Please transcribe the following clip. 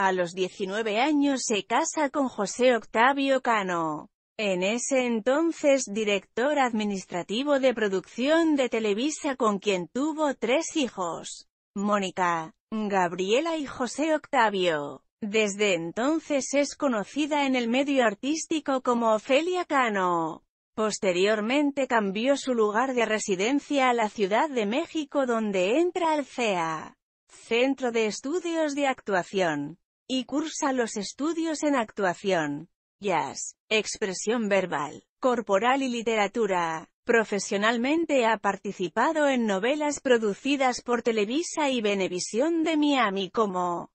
A los 19 años se casa con José Octavio Cano. En ese entonces director administrativo de producción de Televisa con quien tuvo tres hijos, Mónica, Gabriela y José Octavio. Desde entonces es conocida en el medio artístico como Ofelia Cano. Posteriormente cambió su lugar de residencia a la Ciudad de México donde entra al CEA, Centro de Estudios de Actuación y cursa los estudios en actuación, jazz, expresión verbal, corporal y literatura. Profesionalmente ha participado en novelas producidas por Televisa y Venevisión de Miami como